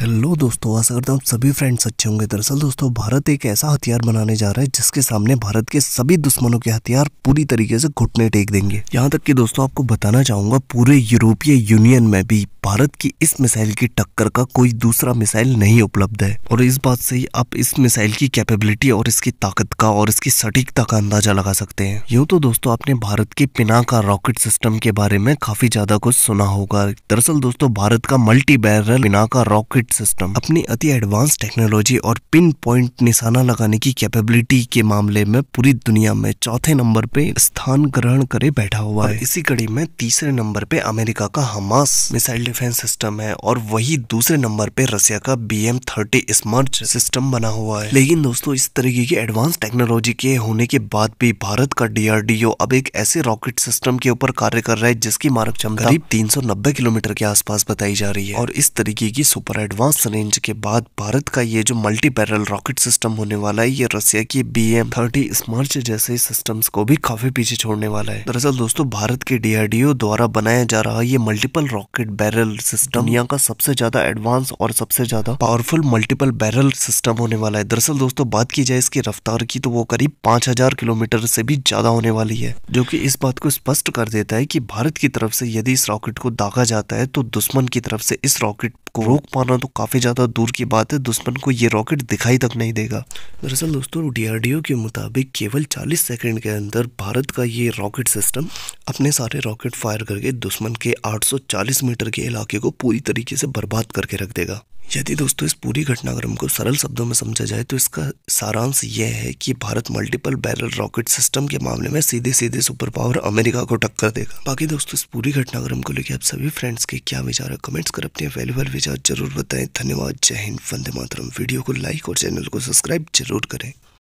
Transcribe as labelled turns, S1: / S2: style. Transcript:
S1: hello दोस्तों आशा करता हूँ सभी फ्रेंड्स अच्छे होंगे दरअसल दोस्तों भारत एक ऐसा हथियार बनाने जा रहा है जिसके सामने भारत के सभी दुश्मनों के हथियार पूरी तरीके से घुटने टेक देंगे यहाँ तक कि दोस्तों आपको बताना चाहूंगा पूरे यूरोपीय यूनियन में भी भारत की इस मिसाइल की टक्कर का कोई दूसरा मिसाइल नहीं उपलब्ध है और इस बात से ही आप इस मिसाइल की कैपेबिलिटी और इसकी ताकत का और इसकी सटीकता का अंदाजा लगा सकते हैं यूँ तो दोस्तों आपने भारत के पिना का रॉकेट सिस्टम के बारे में काफी ज्यादा कुछ सुना होगा दरअसल दोस्तों भारत का मल्टी बैरल पिना का रॉकेट सिस्टम अपनी अति एडवांस टेक्नोलॉजी और पिन पॉइंट निशाना लगाने की कैपेबिलिटी के मामले में पूरी दुनिया में चौथे नंबर पे स्थान ग्रहण करे बैठा हुआ है इसी कड़ी में तीसरे नंबर पे अमेरिका का हमास मिसाइल डिफेंस सिस्टम है और वही दूसरे नंबर पे रसिया का B M thirty smart system बना हुआ है लेकिन दोस्तों इस तरीके की एडवांस टेक्नोलॉजी के होने के बाद भी भारत का डीआरडीओ अब एक ऐसे रॉकेट सिस्टम के ऊपर कार्य कर रहा है जिसकी मारक क्षमता तीन सौ किलोमीटर के आसपास बताई जा रही है और इस तरीके की सुपर एडवांस एडवांस रेंज के बाद भारत का ये जो मल्टी बैरल रॉकेट सिस्टम होने वाला है ये रसिया की बी एम थर्टी स्मार्च जैसे सिस्टम्स को भी काफी पीछे छोड़ने वाला है दरअसल दोस्तों भारत के डीआरडीओ द्वारा बनाया जा रहा ये मल्टीपल रॉकेट बैरल सिस्टम दुनिया का सबसे ज्यादा एडवांस और सबसे ज्यादा पावरफुल मल्टीपल बैरल सिस्टम होने वाला है दरअसल दोस्तों बात की जाए इसकी रफ्तार की तो वो करीब पांच हजार किलोमीटर से भी ज्यादा होने वाली है जो की इस बात को स्पष्ट कर देता है की भारत की तरफ से यदि इस रॉकेट को दागा जाता है तो दुश्मन की तरफ से इस रॉकेट को रोक पाना तो काफ़ी ज़्यादा दूर की बात है दुश्मन को ये रॉकेट दिखाई तक नहीं देगा दरअसल दोस्तों डीआरडीओ के मुताबिक केवल 40 सेकंड के अंदर भारत का ये रॉकेट सिस्टम अपने सारे रॉकेट फायर करके दुश्मन के 840 मीटर के इलाके को पूरी तरीके से बर्बाद करके रख देगा यदि दोस्तों इस पूरी घटनाक्रम को सरल शब्दों में समझा जाए तो इसका सारांश यह है कि Bharat multiple barrel rocket system के मामले में सीधे सीधे सुपर पावर अमेरिका को टक्कर देगा बाकी दोस्तों इस पूरी घटनाक्रम को लेकर आप सभी फ्रेंड्स के क्या विचार है कमेंट्स कर अपने अवेलेबल विचार जरूर बताएं धन्यवाद जय हिंद वंदे मातरम वीडियो को लाइक और चैनल को सब्सक्राइब जरूर करें